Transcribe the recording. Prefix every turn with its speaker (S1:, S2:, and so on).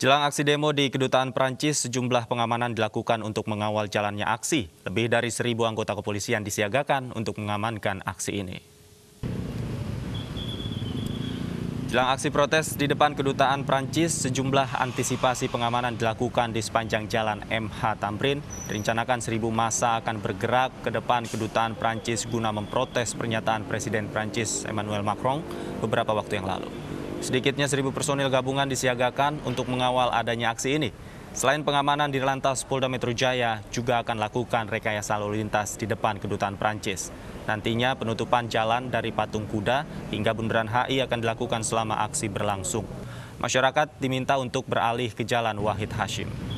S1: Jelang aksi demo di Kedutaan Perancis, sejumlah pengamanan dilakukan untuk mengawal jalannya aksi. Lebih dari seribu anggota kepolisian disiagakan untuk mengamankan aksi ini. Jelang aksi protes di depan kedutaan Prancis, sejumlah antisipasi pengamanan dilakukan di sepanjang jalan MH Tamrin. Direncanakan seribu masa akan bergerak ke depan kedutaan Prancis guna memprotes pernyataan Presiden Prancis Emmanuel Macron beberapa waktu yang lalu. Sedikitnya 1.000 personil gabungan disiagakan untuk mengawal adanya aksi ini. Selain pengamanan di lantas Polda Metro Jaya, juga akan lakukan rekayasa lalu lintas di depan kedutaan Prancis. Nantinya penutupan jalan dari Patung Kuda hingga Bundaran HI akan dilakukan selama aksi berlangsung. Masyarakat diminta untuk beralih ke jalan Wahid Hashim.